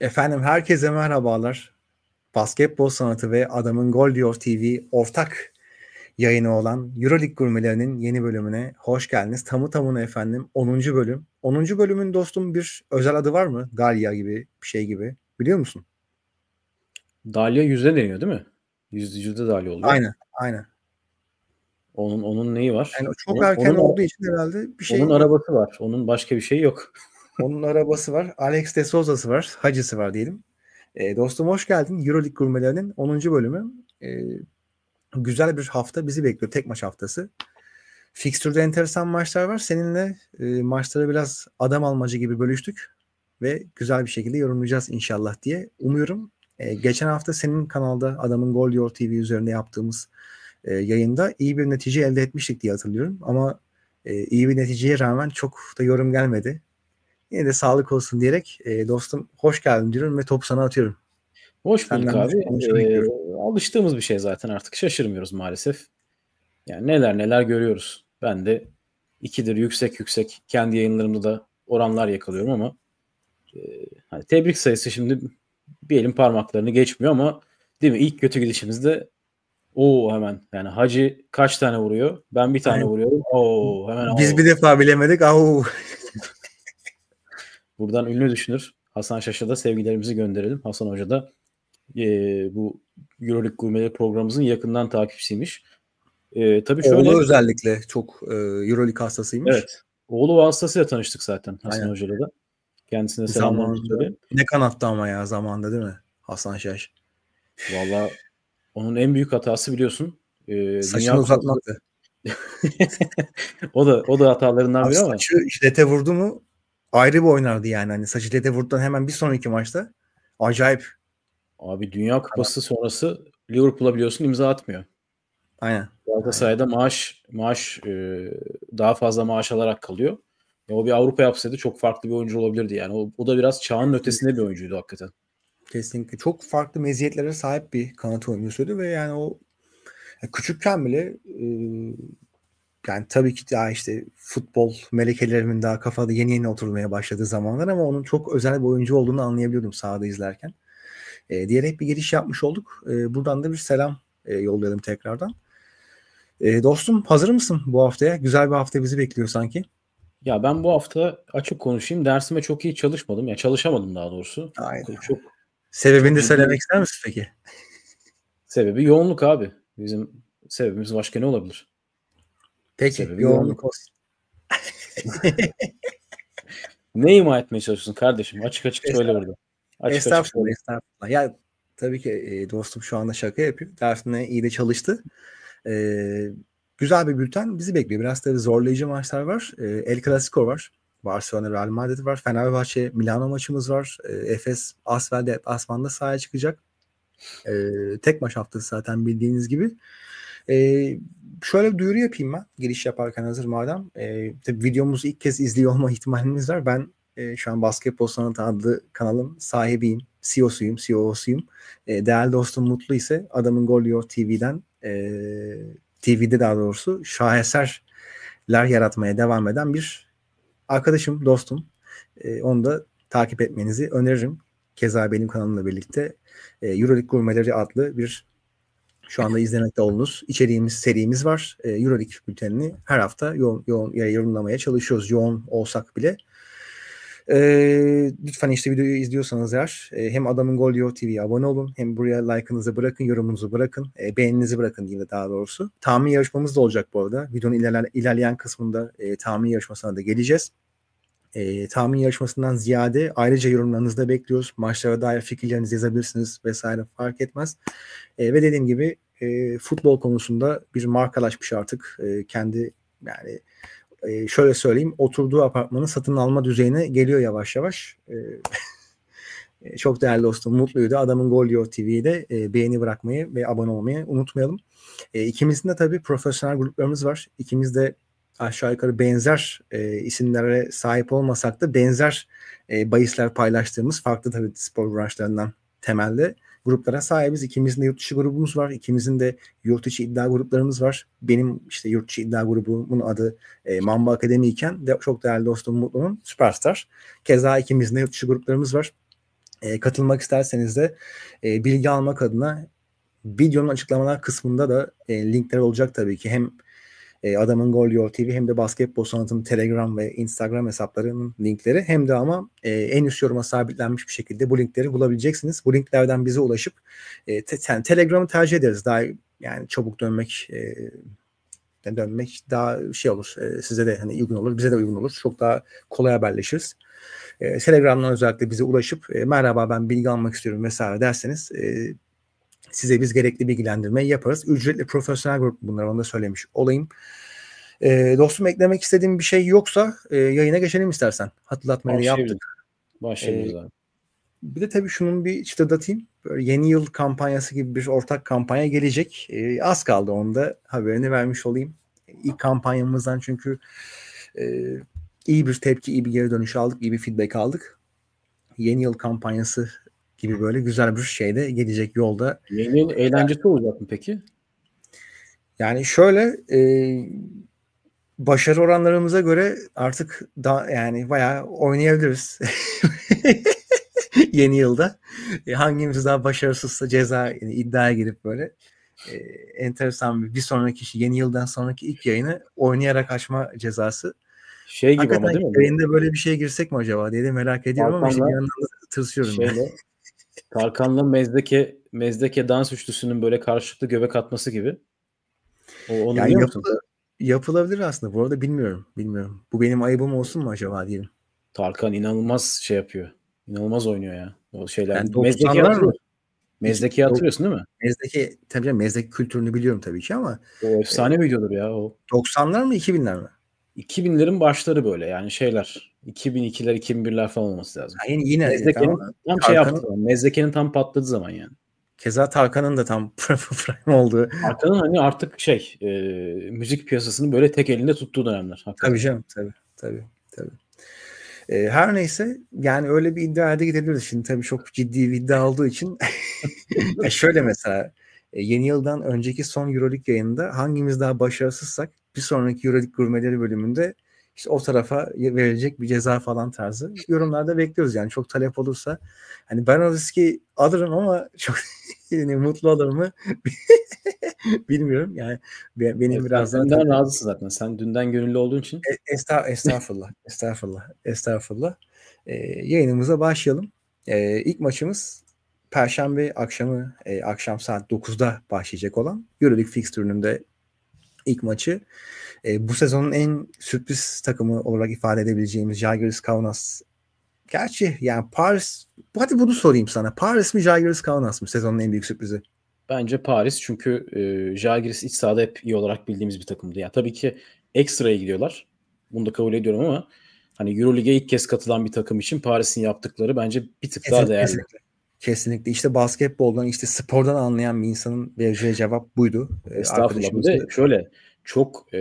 Efendim herkese merhabalar. Basketbol Sanatı ve Adamın Gol Diyor TV ortak yayını olan Euroleague Gurmelerinin yeni bölümüne hoş geldiniz. Tamı tamına efendim 10. bölüm. 10. bölümün dostum bir özel adı var mı? Dalia gibi bir şey gibi. Biliyor musun? Dalia yüzde deniyor değil mi? Yüzde yüzde Dalia oluyor. Aynen aynen. Onun onun neyi var? Yani çok erken onun, olduğu için herhalde bir şey. Onun arabası var. Onun başka bir şey yok. Onun arabası var. Alex de Souza'sı var. Hacısı var diyelim. E, dostum hoş geldin. Euroleague gurmelerinin 10. bölümü. E, güzel bir hafta bizi bekliyor. Tek maç haftası. Fixtürde enteresan maçlar var. Seninle e, maçları biraz adam almacı gibi bölüştük ve güzel bir şekilde yorumlayacağız inşallah diye umuyorum. E, geçen hafta senin kanalda adamın Gol Your TV üzerinde yaptığımız e, yayında iyi bir netice elde etmiştik diye hatırlıyorum ama e, iyi bir neticeye rağmen çok da yorum gelmedi. Yine de sağlık olsun diyerek e, dostum hoş geldin diyorum ve topu sana atıyorum. Hoş bulduk abi. Ee, alıştığımız bir şey zaten artık şaşırmıyoruz maalesef. Yani neler neler görüyoruz. Ben de ikidir yüksek yüksek kendi yayınlarımda da oranlar yakalıyorum ama e, hani tebrik sayısı şimdi bir elin parmaklarını geçmiyor ama değil mi ilk kötü gidişimizde o hemen yani Hacı kaç tane vuruyor? Ben bir tane yani, vuruyorum. o hemen. Biz bir defa bilemedik. Oo. Buradan ünlü düşünür Hasan Şaş'a da sevgilerimizi gönderelim. Hasan Hoca da e, bu Euroleague Gurmeleri programımızın yakından takipçisiymiş. E, tabii şöyle, Oğlu özellikle çok e, Euroleague hastasıymış. Evet. Oğlu hastasıyla tanıştık zaten Hasan Aynen. Hoca'yla da. Kendisine selamlarımızı söyleyeyim. Ne kanatta ama ya zamanda değil mi Hasan Şaş? Valla onun en büyük hatası biliyorsun. E, Saçını dünya uzatmaktı. o da o da hatalarından Abi biri ama. Saçı şiddete vurdu mu ayrı bir oynardı yani. Hani Saçı Vurt'tan hemen bir sonraki maçta acayip. Abi Dünya Kupası Aynen. sonrası Liverpool'a biliyorsun imza atmıyor. Aynen. Galatasaray'da maaş maaş e, daha fazla maaş alarak kalıyor. E, o bir Avrupa yapsaydı çok farklı bir oyuncu olabilirdi yani. O, o da biraz çağın ötesinde bir oyuncuydu hakikaten. Kesinlikle. Çok farklı meziyetlere sahip bir kanat oyuncusuydu ve yani o küçükken bile e, yani tabii ki daha işte futbol melekelerimin daha kafada yeni yeni oturmaya başladığı zamanlar ama onun çok özel bir oyuncu olduğunu anlayabiliyordum sahada izlerken. E, diyerek bir giriş yapmış olduk. E, buradan da bir selam e, yollayalım tekrardan. E, dostum hazır mısın bu haftaya? Güzel bir hafta bizi bekliyor sanki. Ya ben bu hafta açık konuşayım. Dersime çok iyi çalışmadım. Ya çalışamadım daha doğrusu. Aynen. Çok, Sebebini de söylemek ister misin peki? Sebebi yoğunluk abi. Bizim sebebimiz başka ne olabilir? Peki Sebebi yoğunluk olsun. ne ima etmeye çalışıyorsun kardeşim? Açık açık söyle burada. Açık estağfurullah, açık estağfurullah. Ya tabii ki e, dostum şu anda şaka yapıyor. Dersine iyi de çalıştı. Ee, güzel bir bülten bizi bekliyor. Biraz tabii zorlayıcı maçlar var. Ee, El Clasico var. Barcelona Real Madrid var. Fenerbahçe Milano maçımız var. Ee, Efes Asfel'de Asman'da sahaya çıkacak. Ee, tek maç haftası zaten bildiğiniz gibi. E, şöyle bir duyuru yapayım ben giriş yaparken hazır madem. E, tabii videomuzu ilk kez izliyor olma ihtimalimiz var. Ben e, şu an Basketbol Sanatı adlı kanalın sahibiyim. CEO'suyum, CEO'suyum. E, e değerli dostum Mutlu ise Adamın Golyo TV'den e, TV'de daha doğrusu şaheserler yaratmaya devam eden bir arkadaşım, dostum. E, onu da takip etmenizi öneririm. Keza benim kanalımla birlikte e, Euroleague Gurmeleri adlı bir şu anda izlemekte olduğunuz içeriğimiz, serimiz var. E, Euroleague bültenini her hafta yoğun, yoğun yorumlamaya çalışıyoruz. Yoğun olsak bile. E, lütfen işte videoyu izliyorsanız eğer e, hem Adamın Golyo TV'ye abone olun hem buraya like'ınızı bırakın, yorumunuzu bırakın, e, beğeninizi bırakın diye de daha doğrusu. Tahmin yarışmamız da olacak bu arada. Videonun ilerleyen, ilerleyen kısmında e, tahmin yarışmasına da geleceğiz e, tahmin yarışmasından ziyade ayrıca yorumlarınızı da bekliyoruz. Maçlara dair fikirlerinizi yazabilirsiniz vesaire fark etmez. E, ve dediğim gibi e, futbol konusunda bir markalaşmış artık. E, kendi yani e, şöyle söyleyeyim oturduğu apartmanı satın alma düzeyine geliyor yavaş yavaş. E, çok değerli dostum mutluydu. Adamın Gol yo TV'de e, beğeni bırakmayı ve abone olmayı unutmayalım. E, ikimizin de tabii profesyonel gruplarımız var. İkimiz de aşağı yukarı benzer e, isimlere sahip olmasak da benzer e, bahisler paylaştığımız farklı tabii spor branşlarından temelde gruplara sahibiz. İkimizin de yurt dışı grubumuz var. İkimizin de yurt dışı iddia gruplarımız var. Benim işte yurt dışı iddia grubumun adı e, Mamba Akademi iken de çok değerli dostum Mutlu'nun Superstar. Keza ikimizin de yurt dışı gruplarımız var. E, katılmak isterseniz de e, bilgi almak adına videonun açıklamalar kısmında da e, linkler olacak tabii ki. Hem e, adamın Gol Your TV hem de basketbol sanatının Telegram ve Instagram hesaplarının linkleri hem de ama e, en üst yoruma sabitlenmiş bir şekilde bu linkleri bulabileceksiniz. Bu linklerden bize ulaşıp e, te, yani Telegram'ı tercih ederiz. Daha yani çabuk dönmek e, dönmek daha şey olur. E, size de hani uygun olur. Bize de uygun olur. Çok daha kolay haberleşiriz. E, Telegram'dan özellikle bize ulaşıp e, merhaba ben bilgi almak istiyorum vesaire derseniz e, size biz gerekli bilgilendirmeyi yaparız. Ücretli profesyonel grup bunlar onu da söylemiş olayım. E, dostum eklemek istediğim bir şey yoksa e, yayına geçelim istersen. Hatırlatmayı yaptık. Başlayalım. E, ee, bir de tabii şunun bir çıtırdatayım. Böyle yeni yıl kampanyası gibi bir ortak kampanya gelecek. E, az kaldı onu da haberini vermiş olayım. İlk kampanyamızdan çünkü e, iyi bir tepki, iyi bir geri dönüş aldık, iyi bir feedback aldık. Yeni yıl kampanyası gibi böyle güzel bir şey de gidecek yolda. Yeni yıl ee, eğlencesi olacak mı peki? Yani şöyle e, başarı oranlarımıza göre artık da yani bayağı oynayabiliriz. Yeni yılda e, hangimiz daha başarısızsa ceza yani iddiaya girip böyle e, enteresan bir, bir sonraki kişi yeni yıldan sonraki ilk yayını oynayarak açma cezası. Şey gibi Hakikaten ama değil mi? Yayında böyle bir şeye girsek mi acaba diye de merak ediyorum Balkanlar, ama şimdi yandan tırsıyorum. Şeyle, Tarkan'la Mezdeke Mezdeke dans üçlüsünün böyle karşılıklı göbek atması gibi. O, onu yani yapı, yapılabilir aslında. Bu arada bilmiyorum. Bilmiyorum. Bu benim ayıbım olsun mu acaba diyelim. Tarkan inanılmaz şey yapıyor. İnanılmaz oynuyor ya. O şeyler. Yani Mezdeke hatırlıyor. Mezdeke hatırlıyorsun değil mi? Mezdeke tabii canım, mezdeki kültürünü biliyorum tabii ki ama. O efsane e, videodur ya o. 90'lar mı 2000'ler mi? 2000'lerin başları böyle yani şeyler 2002'ler 2001'ler falan olması lazım. Yani yine Nezdeke'nin tamam. tam şey Tarkan'ın... yaptı. Nezdeke'nin tam patladığı zaman yani. Keza Tarkan'ın da tam prime olduğu. Tarkan'ın hani artık şey e, müzik piyasasını böyle tek elinde tuttuğu dönemler. Hakikaten. Tabii canım tabii tabii tabii. E, her neyse yani öyle bir iddiaya da gidebiliriz. Şimdi tabii çok ciddi bir iddia olduğu için e, şöyle mesela e, yeni yıldan önceki son Euroleague yayında hangimiz daha başarısızsak bir sonraki Euroleague gurmeleri bölümünde işte o tarafa verilecek bir ceza falan tarzı yorumlarda bekliyoruz yani çok talep olursa. Hani ben Oziski alırım ama çok yani mutlu olur mu bilmiyorum yani benim evet, biraz daha razısın zaten sen dünden gönüllü olduğun için. E, Estağ, estağfurullah estağfurullah estağfurullah. Ee, yayınımıza başlayalım. Ee, ilk maçımız Perşembe akşamı e, akşam saat 9'da başlayacak olan Euroleague fixtürünün de ilk maçı. E, bu sezonun en sürpriz takımı olarak ifade edebileceğimiz Jaguars Kaunas. Gerçi yani Paris, hadi bunu sorayım sana. Paris mi Jaguars Kaunas mı sezonun en büyük sürprizi? Bence Paris çünkü e, Jagiris iç sahada hep iyi olarak bildiğimiz bir takımdı. yani tabii ki ekstraya gidiyorlar. Bunu da kabul ediyorum ama hani Euroleague'e ilk kez katılan bir takım için Paris'in yaptıkları bence bir tık daha değerli. Kesinlikle. Kesinlikle işte basketboldan işte spordan anlayan bir insanın vereceği cevap buydu. Ee, Estağfurullah. Bir de şöyle çok e,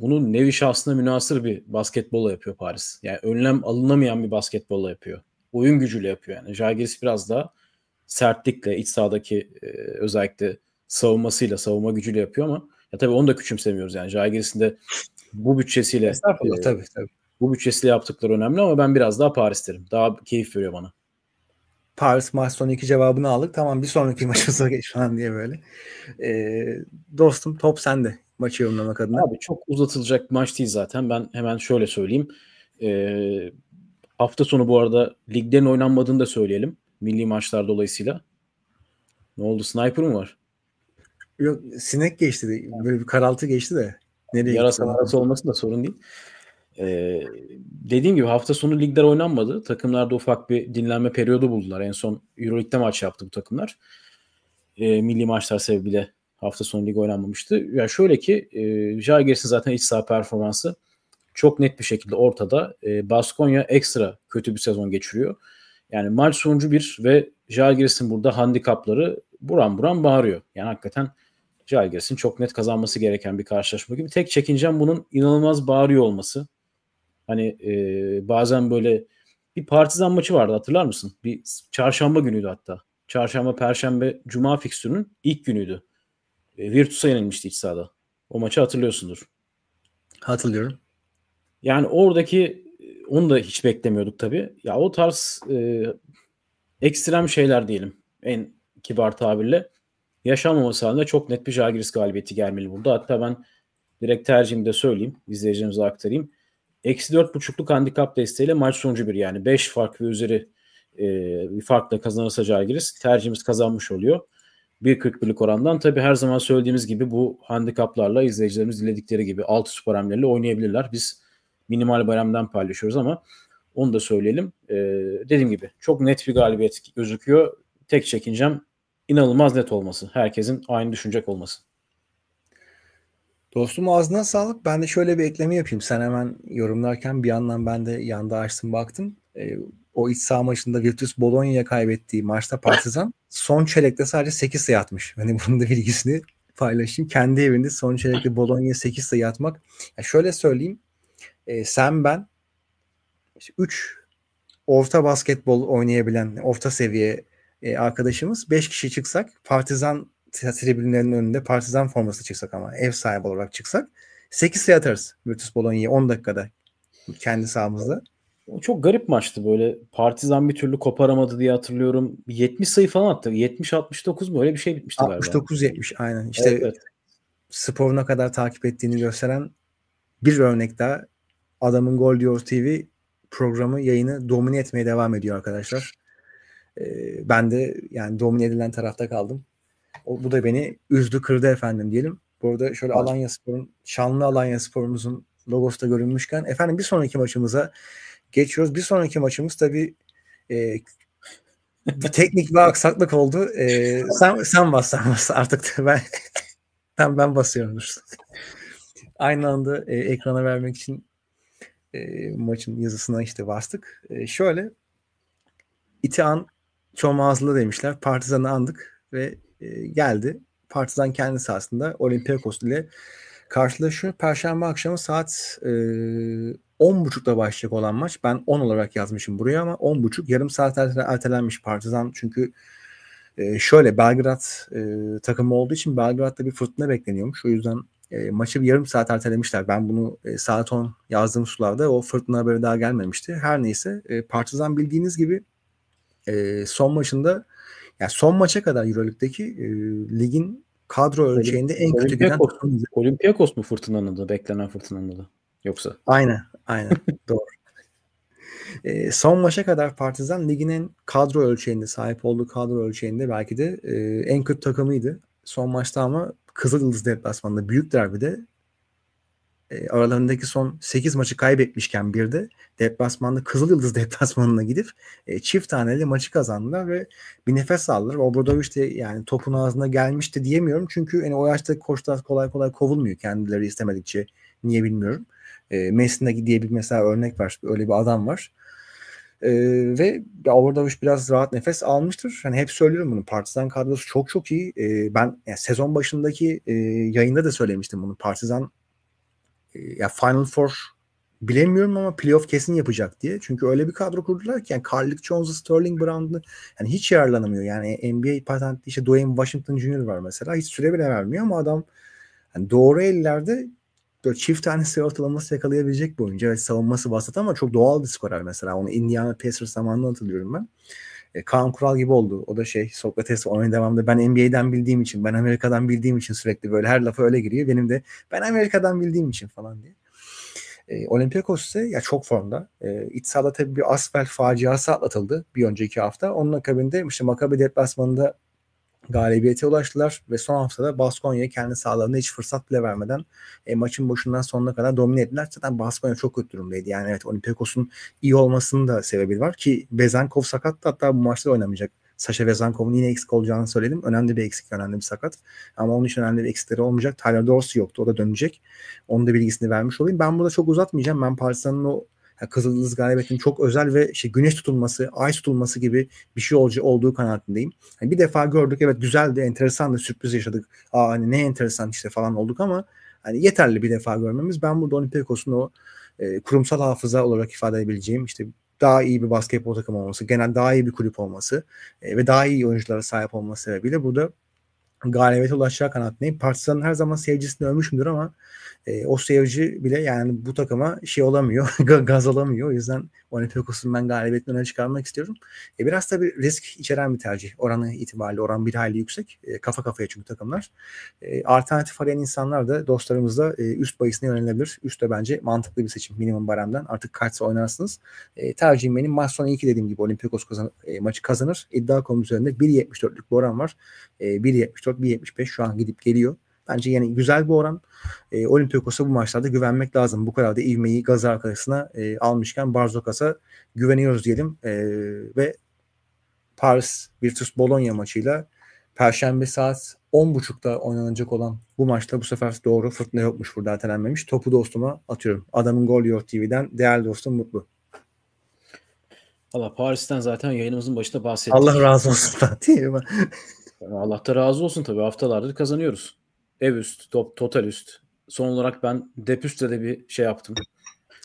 bunu nevi şahsına münasır bir basketbolla yapıyor Paris. Yani önlem alınamayan bir basketbolla yapıyor. Oyun gücüyle yapıyor yani. Jagiris biraz da sertlikle iç sahadaki e, özellikle savunmasıyla savunma gücüyle yapıyor ama ya tabii onu da küçümsemiyoruz yani. Jagiris'in de bu bütçesiyle e, tabii, tabii. bu bütçesiyle yaptıkları önemli ama ben biraz daha Paris derim. Daha keyif veriyor bana. Paris maç sonu iki cevabını aldık. Tamam bir sonraki maçımıza geç falan diye böyle. Ee, dostum top sende maçı yorumlamak adına. Abi çok uzatılacak maç değil zaten. Ben hemen şöyle söyleyeyim. Ee, hafta sonu bu arada liglerin oynanmadığını da söyleyelim. Milli maçlar dolayısıyla. Ne oldu? Sniper mı var? Yok sinek geçti. De, böyle bir karaltı geçti de. Nereye yarası marası olması da sorun değil. Ee, dediğim gibi hafta sonu ligler oynanmadı. Takımlarda ufak bir dinlenme periyodu buldular. En son Euroleague'de maç yaptı bu takımlar. Ee, milli maçlar sebebiyle hafta sonu lig oynanmamıştı. Yani şöyle ki e, Jagers'in zaten iç saha performansı çok net bir şekilde ortada. E, Baskonya ekstra kötü bir sezon geçiriyor. Yani maç sonucu bir ve Jagers'in burada handikapları buram buram bağırıyor. Yani hakikaten Jagers'in çok net kazanması gereken bir karşılaşma gibi. Tek çekincem bunun inanılmaz bağırıyor olması. Hani e, bazen böyle bir partizan maçı vardı hatırlar mısın? Bir çarşamba günüydü hatta. Çarşamba, perşembe, cuma fikstürünün ilk günüydü. E, Virtus'a yenilmişti iç sahada. O maçı hatırlıyorsundur. Hatırlıyorum. Yani oradaki e, onu da hiç beklemiyorduk tabii. Ya o tarz e, ekstrem şeyler diyelim en kibar tabirle yaşanmaması halinde çok net bir Jagiris galibiyeti gelmeli burada. Hatta ben direkt tercihimi de söyleyeyim. izleyicilerimize aktarayım. Eksi dört buçukluk handikap desteğiyle maç sonucu bir yani beş fark ve üzeri e, bir farkla kazanırsa Cagiris tercihimiz kazanmış oluyor. bir kırk 1.41'lik orandan Tabi her zaman söylediğimiz gibi bu handikaplarla izleyicilerimiz diledikleri gibi altı spor hamleleriyle oynayabilirler. Biz minimal bayramdan paylaşıyoruz ama onu da söyleyelim. Ee, dediğim gibi çok net bir galibiyet gözüküyor. Tek çekincem inanılmaz net olması. Herkesin aynı düşünecek olması. Dostum ağzına sağlık. Ben de şöyle bir ekleme yapayım. Sen hemen yorumlarken bir yandan ben de yanda açtım baktım. E, o iç saha maçında Virtus Bologna'ya kaybettiği maçta Partizan son çeyrekte sadece 8 sayı atmış. Hani bunun da bilgisini paylaşayım. Kendi evinde son çeyrekte Bologna'ya 8 sayı atmak. Yani şöyle söyleyeyim. E, sen ben 3 orta basketbol oynayabilen orta seviye e, arkadaşımız 5 kişi çıksak Partizan tribünlerinin önünde partizan forması çıksak ama ev sahibi olarak çıksak 8 sayı atarız Virtus Bologna'yı 10 dakikada kendi sahamızda. Çok garip maçtı böyle. Partizan bir türlü koparamadı diye hatırlıyorum. 70 sayı falan attı. 70-69 mu? Öyle bir şey bitmişti 69 galiba. 69-70 aynen. İşte evet, evet. sporuna kadar takip ettiğini gösteren bir örnek daha. Adamın Gol Diyor TV programı yayını domine etmeye devam ediyor arkadaşlar. Ee, ben de yani domine edilen tarafta kaldım. O, bu da beni üzdü kırdı efendim diyelim. Burada şöyle Hadi. Alanya Spor'un şanlı Alanya Spor'umuzun logosu da görünmüşken efendim bir sonraki maçımıza geçiyoruz. Bir sonraki maçımız tabii e, bir teknik bir aksaklık oldu. E, sen, sen bas sen bas artık ben ben, ben basıyorum. Aynı anda e, ekrana vermek için e, maçın yazısına işte bastık. E, şöyle İtihan Çomazlı demişler. Partizan'ı andık ve e, geldi. Partizan kendisi aslında Olympiakos ile karşılaşıyor. Perşembe akşamı saat e, 10.30'da başlayacak olan maç. Ben 10 olarak yazmışım buraya ama 10.30 yarım saat ertelenmiş Partizan. Çünkü e, şöyle Belgrad e, takımı olduğu için Belgrad'da bir fırtına bekleniyormuş. O yüzden e, maçı bir yarım saat ertelemişler. Ben bunu e, saat 10 yazdığım sularda o fırtına haberi daha gelmemişti. Her neyse e, Partizan bildiğiniz gibi e, son maçında yani son maça kadar EuroLeague'deki e, ligin kadro ölçeğinde en kötü giden takım. Olympiakos mu fırtınanın adı? Beklenen fırtınanın adı. Yoksa. Aynen. Aynen. Doğru. E, son maça kadar Partizan ligin en kadro ölçeğinde sahip olduğu kadro ölçeğinde belki de e, en kötü takımıydı. Son maçta ama Kızıl Yıldız deplasmanında büyük derbide aralarındaki son 8 maçı kaybetmişken bir de deplasmanda Kızıl Yıldız deplasmanına gidip e, çift taneli maçı kazandılar ve bir nefes aldılar. Obradoviç de yani topun ağzına gelmişti diyemiyorum. Çünkü yani o yaşta koçlar kolay kolay kovulmuyor kendileri istemedikçe. Niye bilmiyorum. E, Messina diye bir mesela örnek var. Öyle bir adam var. Ee, ve Obradoviç biraz rahat nefes almıştır. Hani hep söylüyorum bunu. Partizan kadrosu çok çok iyi. Ee, ben yani sezon başındaki e, yayında da söylemiştim bunu. Partizan ya Final Four bilemiyorum ama playoff kesin yapacak diye. Çünkü öyle bir kadro kurdular ki yani Carlick Jones'u, Sterling Brown'u yani hiç yararlanamıyor. Yani NBA patentli işte Dwayne Washington Jr. var mesela. Hiç süre bile vermiyor ama adam yani doğru ellerde böyle çift tane sayı ortalaması yakalayabilecek bir oyuncu. Evet savunması vasat ama çok doğal bir skorer mesela. Onu Indiana Pacers zamanında hatırlıyorum ben. E, Kaan Kural gibi oldu. O da şey Sokrates onun devamında ben NBA'den bildiğim için, ben Amerika'dan bildiğim için sürekli böyle her lafa öyle giriyor. Benim de ben Amerika'dan bildiğim için falan diye. E, Olympiakos ise ya çok formda. E, iç sahada tabii bir asfalt faciası atlatıldı bir önceki hafta. Onun akabinde işte Makabi deplasmanında galibiyete ulaştılar ve son haftada Baskonya'ya kendi sahalarında hiç fırsat bile vermeden e, maçın başından sonuna kadar domine ettiler. Zaten Baskonya çok kötü durumdaydı. Yani evet Olympiakos'un iyi olmasının da sebebi var ki Bezenkov sakat da hatta bu maçta oynamayacak. Saşa Bezenkov'un yine eksik olacağını söyledim. Önemli bir eksik, önemli bir sakat. Ama onun için önemli bir eksikleri olmayacak. Tyler Dorsey yoktu. O da dönecek. Onun da bilgisini vermiş olayım. Ben burada çok uzatmayacağım. Ben Paris'in o Kızıldız galibiyetin çok özel ve işte güneş tutulması, ay tutulması gibi bir şey olacağı olduğu kanaatindeyim. Yani bir defa gördük evet güzeldi, enteresandı, sürpriz yaşadık. Aa hani ne enteresan işte falan olduk ama hani yeterli bir defa görmemiz. Ben burada Olympiakos'un o e, kurumsal hafıza olarak ifade edebileceğim işte daha iyi bir basketbol takımı olması, genel daha iyi bir kulüp olması e, ve daha iyi oyunculara sahip olması sebebiyle burada galibiyete ulaşacağı kanaatindeyim. Partizan'ın her zaman seyircisini övmüşümdür ama e, o seyirci bile yani bu takıma şey olamıyor, gaz alamıyor. O yüzden Olympiakos'un ben galibiyetini öne çıkarmak istiyorum. E, biraz bir risk içeren bir tercih. Oranı itibariyle oran bir hayli yüksek. E, kafa kafaya çünkü takımlar. E, alternatif arayan insanlar da dostlarımız da e, üst bayısına yönelebilir. Üst de bence mantıklı bir seçim. Minimum baremden artık kaçsa oynarsınız. E, tercihim benim maç sonu iyi ki dediğim gibi Olympiakos kazan, e, maçı kazanır. İddia.com üzerinde 1.74'lük bir oran var. E, 1.74 1.74-1.75 şu an gidip geliyor. Bence yani güzel bir oran. E, Olympiakos'a bu maçlarda güvenmek lazım. Bu kadar da ivmeyi gaz arkasına e, almışken Barzokas'a güveniyoruz diyelim. E, ve Paris Virtus Bologna maçıyla Perşembe saat 10.30'da oynanacak olan bu maçta bu sefer doğru fırtına yokmuş burada ertelenmemiş. Topu dostuma atıyorum. Adamın Gol Yor TV'den değerli dostum Mutlu. Allah Paris'ten zaten yayınımızın başında bahsettik. Allah razı olsun Fatih. Allah da razı olsun tabii. Haftalardır kazanıyoruz. Ev üst, top, total üst. Son olarak ben dep üstte de bir şey yaptım.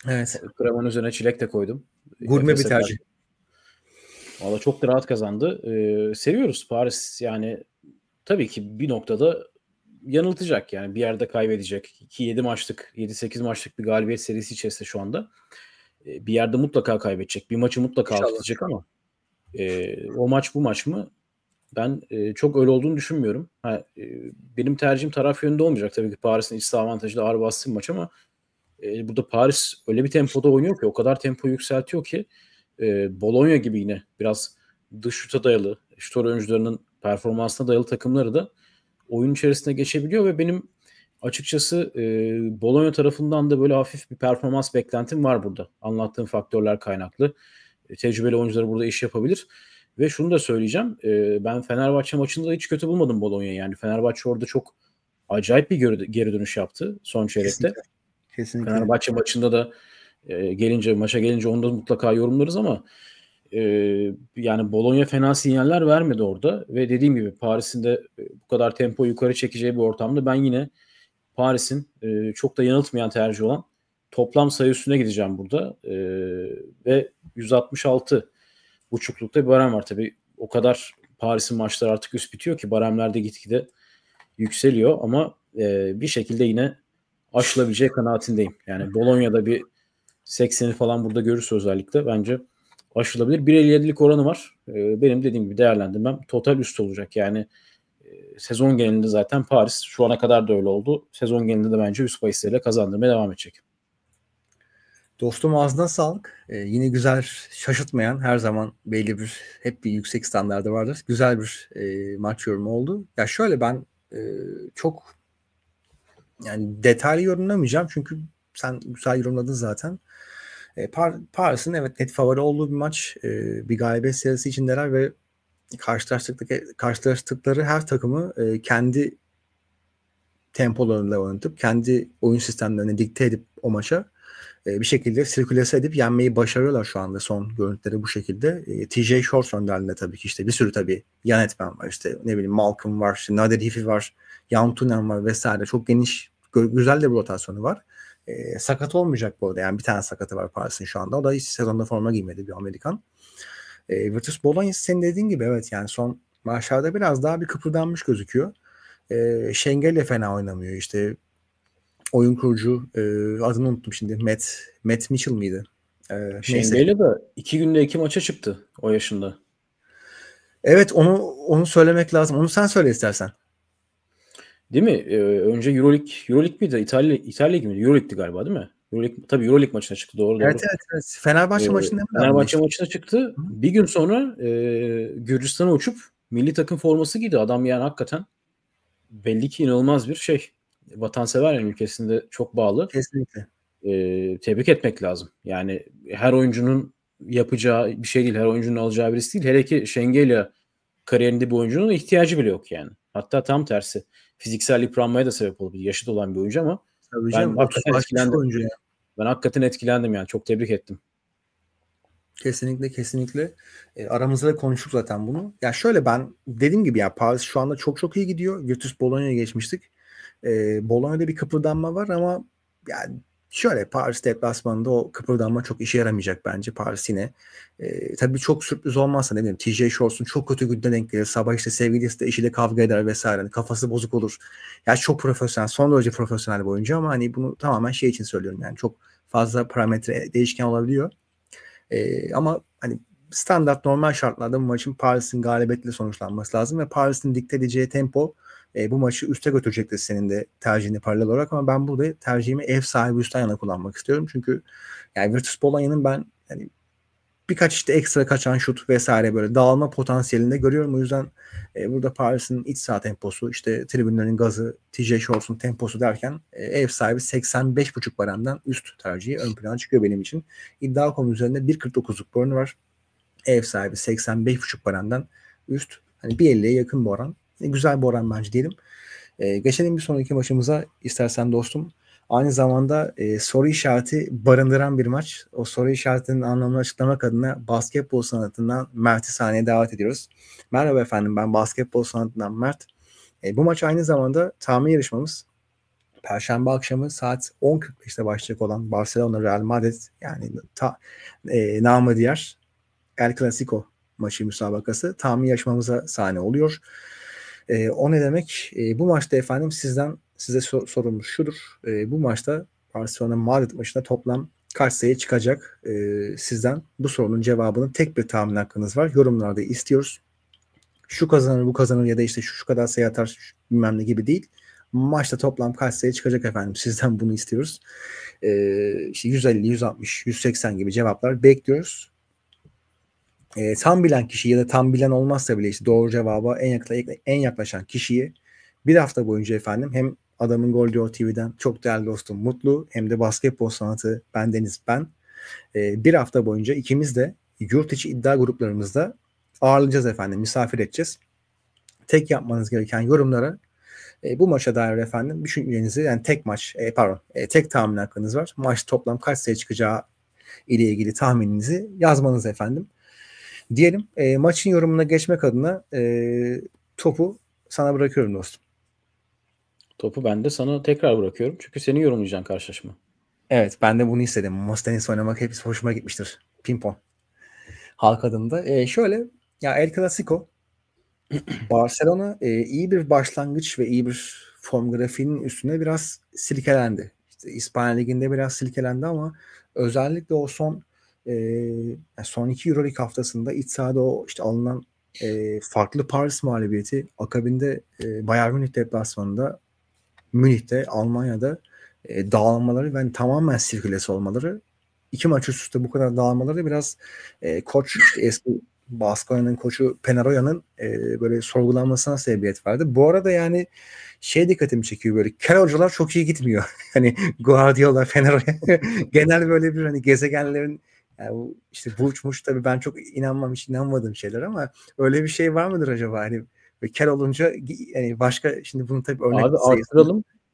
Evet. Kremanın üzerine çilek de koydum. Gurme Efes'e bir tercih. Valla çok da rahat kazandı. Ee, seviyoruz Paris yani tabii ki bir noktada yanıltacak yani bir yerde kaybedecek. 2-7 maçlık, 7-8 maçlık bir galibiyet serisi içerisinde şu anda. Ee, bir yerde mutlaka kaybedecek. Bir maçı mutlaka atacak ama e, o maç bu maç mı ben e, çok öyle olduğunu düşünmüyorum. Ha, e, benim tercihim taraf yönünde olmayacak. Tabii ki Paris'in iç saha avantajı ağır bastı maç ama e, burada Paris öyle bir tempoda oynuyor ki o kadar tempo yükseltiyor ki e, Bologna gibi yine biraz dış şuta dayalı, şutör oyuncularının performansına dayalı takımları da oyun içerisine geçebiliyor ve benim açıkçası e, Bologna tarafından da böyle hafif bir performans beklentim var burada. Anlattığım faktörler kaynaklı. E, tecrübeli oyuncular burada iş yapabilir. Ve şunu da söyleyeceğim. E, ben Fenerbahçe maçında da hiç kötü bulmadım Bologna'yı. Yani Fenerbahçe orada çok acayip bir geri dönüş yaptı son çeyrekte. Kesinlikle. Kesinlikle. Fenerbahçe maçında da e, gelince maça gelince onu da mutlaka yorumlarız ama e, yani Bologna fena sinyaller vermedi orada ve dediğim gibi Paris'in de bu kadar tempo yukarı çekeceği bir ortamda ben yine Paris'in e, çok da yanıltmayan tercih olan toplam sayı üstüne gideceğim burada e, ve 166 buçuklukta bir barem var tabii. O kadar Paris'in maçları artık üst bitiyor ki baremlerde gitgide yükseliyor ama e, bir şekilde yine aşılabilecek kanaatindeyim. Yani Bologna'da bir 80'i falan burada görürse özellikle bence aşılabilir. 1.57'lik oranı var. E, benim dediğim gibi değerlendirmem total üst olacak. Yani e, sezon genelinde zaten Paris şu ana kadar da öyle oldu. Sezon genelinde de bence üst bahisleriyle kazandırmaya devam edecek. Dostum ağzına sağlık. Ee, yine güzel, şaşırtmayan, her zaman belli bir, hep bir yüksek standardı vardır. Güzel bir e, maç yorumu oldu. Ya şöyle ben e, çok yani detaylı yorumlamayacağım çünkü sen güzel yorumladın zaten. E, Par Paris'in evet net favori olduğu bir maç. E, bir galibiyet serisi içindeler ve karşılaştıkları, karşılaştıkları her takımı e, kendi tempolarıyla oynatıp kendi oyun sistemlerini dikte edip o maça e, bir şekilde sirkülese edip yenmeyi başarıyorlar şu anda son görüntüleri bu şekilde. E, TJ Shorts önderliğinde tabii ki işte bir sürü tabii yan etmen var işte ne bileyim Malcolm var, işte Nadir Hifi var, Yan Tunen var vesaire çok geniş güzel de bir rotasyonu var. E, sakat olmayacak bu arada yani bir tane sakatı var Paris'in şu anda o da hiç sezonda forma giymedi bir Amerikan. E, Virtus Bologna senin dediğin gibi evet yani son maçlarda biraz daha bir kıpırdanmış gözüküyor. E, Şengel de fena oynamıyor işte oyun kurucu e, adını unuttum şimdi. Matt, Matt Mitchell miydi? E, Şengel'e de iki günde iki maça çıktı o yaşında. Evet onu onu söylemek lazım. Onu sen söyle istersen. Değil mi? Ee, önce Euroleague, Euroleague miydi? İtalya, İtalya gibi miydi? Euroleague'di galiba değil mi? Euroleague, tabii Euroleague maçına çıktı doğru doğru. Evet evet. evet. Fenerbahçe ee, maçında mı? Fenerbahçe maçına çıktı. Hı. Bir gün sonra e, Gürcistan'a uçup milli takım forması giydi. Adam yani hakikaten belli ki inanılmaz bir şey vatanseverlerin ülkesinde çok bağlı. Kesinlikle. E, tebrik etmek lazım. Yani her oyuncunun yapacağı bir şey değil. Her oyuncunun alacağı birisi değil. Hele ki Şengelya kariyerinde bu oyuncunun ihtiyacı bile yok yani. Hatta tam tersi. Fiziksel yıpranmaya da sebep olabilir. Yaşıt olan bir oyuncu ama Tabii ben canım, hakikaten etkilendim. Oyuncu ya. Ben hakikaten etkilendim yani. Çok tebrik ettim. Kesinlikle kesinlikle. E, aramızda da konuştuk zaten bunu. Ya şöyle ben dediğim gibi ya Paris şu anda çok çok iyi gidiyor. Virtus Bologna'ya geçmiştik. E, Bologna'da bir kıpırdanma var ama yani şöyle Paris deplasmanında o kıpırdanma çok işe yaramayacak bence Paris yine. E, tabii çok sürpriz olmazsa ne bileyim TJ Shorts'un çok kötü günde denk gelir. Sabah işte sevgilisi de işiyle kavga eder vesaire. Yani kafası bozuk olur. Yani çok profesyonel, son derece profesyonel bir oyuncu ama hani bunu tamamen şey için söylüyorum yani çok fazla parametre değişken olabiliyor. E, ama hani standart normal şartlarda bu maçın Paris'in galibiyetle sonuçlanması lazım ve Paris'in dikte edeceği tempo e, bu maçı üste götürecektir senin de tercihini paralel olarak ama ben burada tercihimi ev sahibi üstten yana kullanmak istiyorum. Çünkü yani Virtus Polonya'nın ben yani birkaç işte ekstra kaçan şut vesaire böyle dağılma potansiyelinde görüyorum. O yüzden e, burada Paris'in iç saha temposu, işte tribünlerin gazı, TJ Shorts'un temposu derken e, ev sahibi 85.5 baremden üst tercihi ön plana çıkıyor benim için. İddia.com üzerinde 1.49'luk bir oranı var. Ev sahibi 85.5 baremden üst. Hani bir 1.50'ye yakın bir oran. E, güzel bir oran bence diyelim. E, geçelim bir sonraki maçımıza istersen dostum. Aynı zamanda e, soru işareti barındıran bir maç. O soru işaretinin anlamını açıklamak adına basketbol sanatından Mert'i sahneye davet ediyoruz. Merhaba efendim ben basketbol sanatından Mert. E, bu maç aynı zamanda tahmin yarışmamız. Perşembe akşamı saat 10.45'te başlayacak olan Barcelona Real Madrid yani ta, e, namı diğer El Clasico maçı müsabakası tahmin yarışmamıza sahne oluyor. E, o ne demek? E, bu maçta efendim sizden size sor, sorulmuş şudur. E, bu maçta Barcelona Madrid maçında toplam kaç sayı çıkacak? E, sizden bu sorunun cevabını tek bir tahmin hakkınız var. Yorumlarda istiyoruz. Şu kazanır bu kazanır ya da işte şu, şu kadar sayı atar şu, bilmem ne gibi değil. Maçta toplam kaç sayı çıkacak efendim? Sizden bunu istiyoruz. E, işte 150, 160, 180 gibi cevaplar bekliyoruz e, tam bilen kişi ya da tam bilen olmazsa bile işte doğru cevaba en, yakla, en yaklaşan kişiyi bir hafta boyunca efendim hem Adamın Gol Diyor TV'den çok değerli dostum Mutlu hem de basketbol sanatı bendeniz ben. E, bir hafta boyunca ikimiz de yurt içi iddia gruplarımızda ağırlayacağız efendim misafir edeceğiz. Tek yapmanız gereken yorumlara e, bu maça dair efendim düşüncelerinizi yani tek maç e, pardon e, tek tahmin hakkınız var. Maç toplam kaç sayı çıkacağı ile ilgili tahmininizi yazmanız efendim. Diyelim e, maçın yorumuna geçmek adına e, topu sana bırakıyorum dostum. Topu ben de sana tekrar bırakıyorum. Çünkü seni yorumlayacaksın karşılaşma. Evet ben de bunu istedim. Mustangs oynamak hep hoşuma gitmiştir. Pimpon. Halk adında. E, şöyle ya El Clasico Barcelona e, iyi bir başlangıç ve iyi bir form grafiğinin üstüne biraz silkelendi. İşte İspanya Ligi'nde biraz silkelendi ama özellikle o son e, son iki Euroleague haftasında iç sahada o işte alınan e, farklı Paris mağlubiyeti akabinde e, Bayern Münih deplasmanında Münih'te Almanya'da e, dağılmaları ve yani tamamen sirkülesi olmaları iki maç üst üste bu kadar dağılmaları biraz e, koç işte eski Baskonya'nın koçu Penaroya'nın e, böyle sorgulanmasına sebebiyet verdi. Bu arada yani şey dikkatimi çekiyor böyle kel hocalar çok iyi gitmiyor. hani Guardiola, Penaroya genel böyle bir hani gezegenlerin yani e, işte burçmuş tabii ben çok inanmam hiç inanmadığım şeyler ama öyle bir şey var mıdır acaba? Hani ve kel olunca yani başka şimdi bunu tabii örnek Abi arttıralım.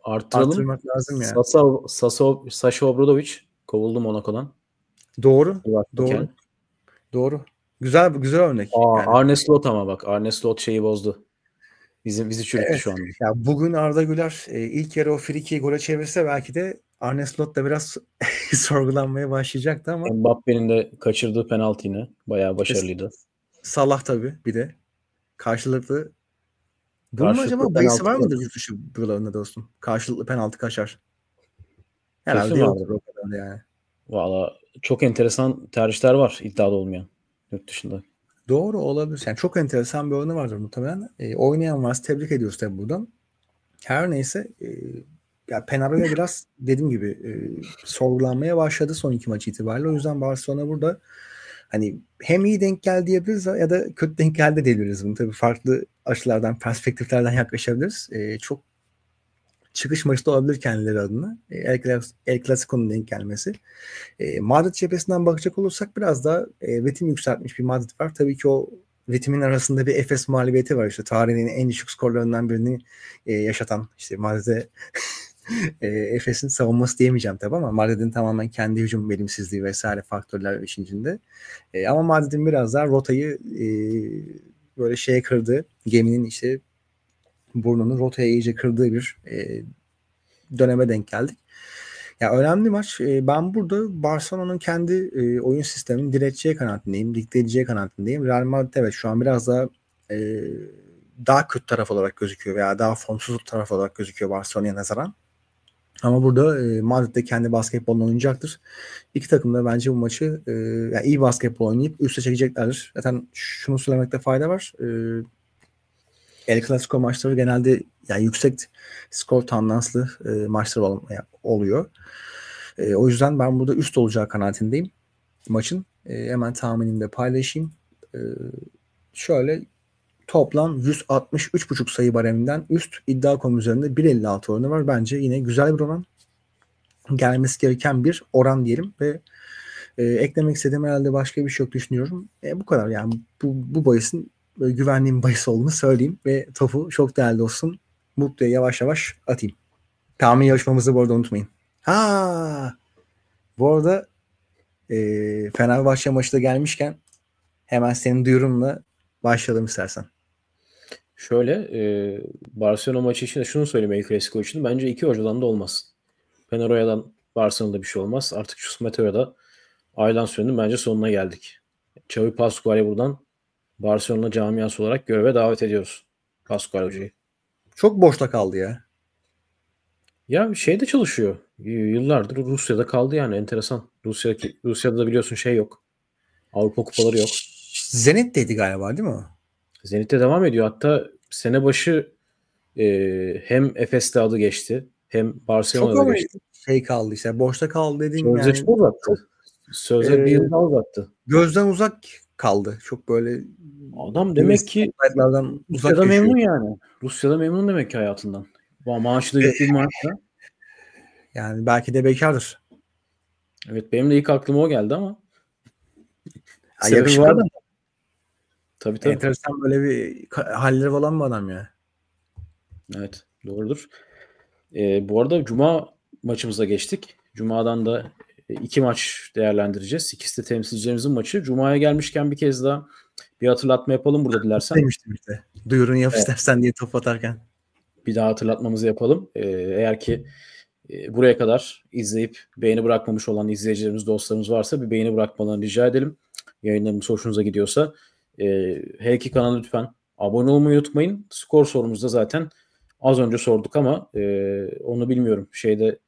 Arttıralım. Arttırmak lazım yani. Sasa, Sasa, Sasha Obradovic kovuldu Monaco'dan. Doğru. Doğru. Doğru. Güzel güzel örnek. Aa, yani. Arne Slot ama bak Arne Slot şeyi bozdu. Bizim bizi çürüttü evet. şu anda. Ya bugün Arda Güler e, ilk yarı o friki gole çevirse belki de Arne Slot da biraz sorgulanmaya başlayacaktı ama. Mbappe'nin de kaçırdığı penaltı yine bayağı başarılıydı. Salah tabii bir de. Karşılıklı bunun Karşılıklı acaba bahisi var mıdır yurt dışı buralarında dostum? Karşılıklı penaltı kaçar. Herhalde yoktur o kadar yani. Valla çok enteresan tercihler var iddialı olmayan yurt dışında. Doğru olabilir. Yani çok enteresan bir oyunu vardır muhtemelen. E, oynayan varsa tebrik ediyoruz tabii buradan. Her neyse e, ya Penarol'a biraz dediğim gibi e, sorgulanmaya başladı son iki maç itibariyle. O yüzden Barcelona burada hani hem iyi denk geldi diyebiliriz ya da kötü denk geldi diyebiliriz bunu. Tabii farklı açılardan, perspektiflerden yaklaşabiliriz. E, çok çıkış maçı da olabilir kendileri adına. E, El, Clas- El Clasico'nun denk gelmesi. E, Madrid cephesinden bakacak olursak biraz daha e, ritim yükseltmiş bir Madrid var. Tabii ki o ritimin arasında bir Efes mağlubiyeti var. İşte tarihinin en düşük skorlarından birini e, yaşatan işte Madrid'e e, Efes'in savunması diyemeyeceğim tabii ama Madrid'in tamamen kendi hücum verimsizliği vesaire faktörler işin içinde. E, ama Madrid'in biraz daha rotayı e, böyle şeye kırdı. Geminin işte burnunu rotaya iyice kırdığı bir e, döneme denk geldik. Ya önemli maç. E, ben burada Barcelona'nın kendi e, oyun sisteminin direteceği kanatındayım, dikte edeceği kanatındayım. Real Madrid evet şu an biraz daha e, daha kötü taraf olarak gözüküyor veya daha formsuz taraf olarak gözüküyor Barcelona'ya nazaran. Ama burada e, Madrid de kendi basketbolunu oynayacaktır. İki takım da bence bu maçı e, yani iyi basketbol oynayıp üste çekeceklerdir. Zaten şunu söylemekte fayda var. E, El Clasico maçları genelde yani yüksek skor tandanslı e, maçlar oluyor. E, o yüzden ben burada üst olacağı kanaatindeyim maçın. E, hemen tahminimi de paylaşayım. E, şöyle toplam 163.5 sayı bareminden üst iddia iddia.com üzerinde 1.56 oranı var. Bence yine güzel bir oran. Gelmesi gereken bir oran diyelim ve e, eklemek istediğim herhalde başka bir şey yok düşünüyorum. E, bu kadar yani bu, bu bahisin böyle güvendiğim bahis olduğunu söyleyeyim ve topu çok değerli olsun Mutlu'ya yavaş yavaş atayım. Tahmin yarışmamızı bu arada unutmayın. Ha, bu arada e, Fenerbahçe maçı da gelmişken hemen senin duyurumla başlayalım istersen. Şöyle e, Barcelona maçı için de şunu söyleyeyim El Clasico için. Bence iki hocadan da olmaz. Penaroya'dan Barcelona'da bir şey olmaz. Artık şu da ayrılan sürenin bence sonuna geldik. Xavi Pascual'e buradan Barcelona camiası olarak göreve davet ediyoruz Pascal Hoca'yı. Çok boşta kaldı ya. Ya şeyde çalışıyor. Yıllardır Rusya'da kaldı yani enteresan. Rusya'daki Rusya'da da biliyorsun şey yok. Avrupa kupaları yok. Zenit'teydi galiba değil mi? Zenit'te devam ediyor. Hatta sene başı e, hem Efes'te adı geçti hem Barcelona'da Çok geçti. Şey kaldı işte boşta kaldı dediğin Sözleşme yani. uzattı. Sözle ee, bir e, yıl daha uzattı. Gözden uzak kaldı. Çok böyle Adam demek ki Rusya'da memnun yani. Rusya'da memnun demek ki hayatından. Bu maaşı da yüklü e, maaşla. Yani belki de bekardır. Evet benim de ilk aklıma o geldi ama. Ha, yakışıklı var. adam. Tabii tabii. Enteresan böyle bir halleri olan bir adam ya. Evet doğrudur. Ee, bu arada Cuma maçımıza geçtik. Cuma'dan da e, iki maç değerlendireceğiz. İkisi de temsilcilerimizin maçı. Cuma'ya gelmişken bir kez daha bir hatırlatma yapalım burada dilersen. Demiştim işte. Duyurun yap evet. istersen diye top atarken. Bir daha hatırlatmamızı yapalım. Ee, eğer ki e, buraya kadar izleyip beğeni bırakmamış olan izleyicilerimiz, dostlarımız varsa bir beğeni bırakmalarını rica edelim. Yayınlarımız hoşunuza gidiyorsa. E, her iki kanala lütfen abone olmayı unutmayın. Skor sorumuzda zaten az önce sorduk ama e, onu bilmiyorum. Şeyde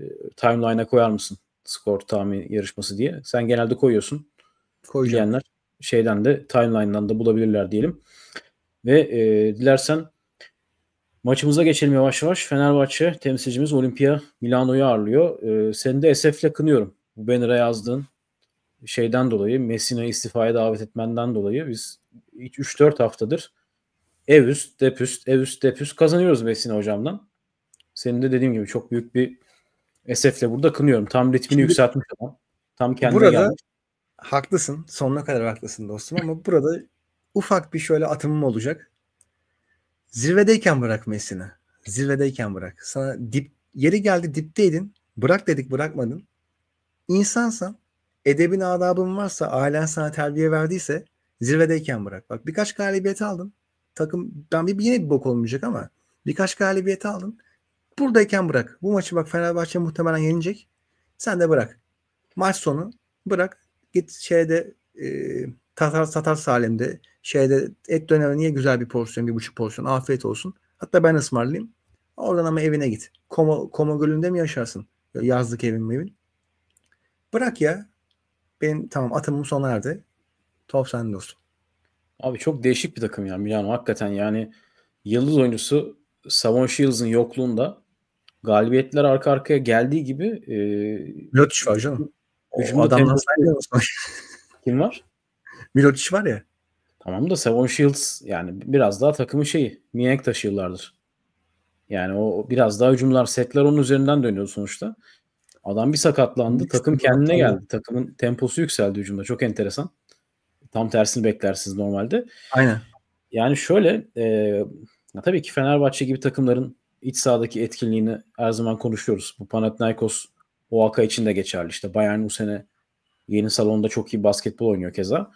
e, timeline'a koyar mısın? Skor tahmin yarışması diye. Sen genelde koyuyorsun. Koyacağım. Diyenler şeyden de timeline'dan da bulabilirler diyelim. Ve e, dilersen maçımıza geçelim yavaş yavaş. Fenerbahçe temsilcimiz Olimpia Milano'yu ağırlıyor. E, seni de esefle kınıyorum. Bu banner'a yazdığın şeyden dolayı Messina'yı istifaya davet etmenden dolayı biz 3-4 haftadır ev üst dep üst ev üst dep üst kazanıyoruz Messina hocamdan. Senin de dediğim gibi çok büyük bir esefle burada kınıyorum. Tam ritmini Şimdi, yükseltmiş ama Tam kendine burada, gelmiş haklısın. Sonuna kadar haklısın dostum ama burada ufak bir şöyle atımım olacak. Zirvedeyken bırak Messi'ni. Zirvedeyken bırak. Sana dip yeri geldi dipteydin. Bırak dedik bırakmadın. İnsansan edebin adabın varsa ailen sana terbiye verdiyse zirvedeyken bırak. Bak birkaç galibiyet aldın. Takım ben bir yine bir bok olmayacak ama birkaç galibiyet aldın. Buradayken bırak. Bu maçı bak Fenerbahçe muhtemelen yenecek. Sen de bırak. Maç sonu bırak Git şeyde e, Tatar, Tatar Salem'de şeyde et döneme niye güzel bir porsiyon, bir buçuk porsiyon. Afiyet olsun. Hatta ben ısmarlayayım. Oradan ama evine git. Koma, Koma Gölü'nde mi yaşarsın? Yazlık evin mi evin? Bırak ya. Benim tamam atımım sona erdi. Top sen dostum. Abi çok değişik bir takım ya Milano hakikaten yani yıldız oyuncusu Savon Shields'ın yokluğunda galibiyetler arka arkaya geldiği gibi e, Lötüş var canım. Hücumda adamdan Kim var? Milotic var ya. Tamam da Seven Shields yani biraz daha takımı şeyi miyek taşı Yani o biraz daha hücumlar setler onun üzerinden dönüyor sonuçta. Adam bir sakatlandı. Hiç takım kendine geldi. Takımın temposu yükseldi hücumda. Çok enteresan. Tam tersini beklersiniz normalde. Aynen. Yani şöyle e, tabii ki Fenerbahçe gibi takımların iç sahadaki etkinliğini her zaman konuşuyoruz. Bu Panathinaikos Oaka için de geçerli. İşte Bayern bu sene yeni salonda çok iyi basketbol oynuyor keza.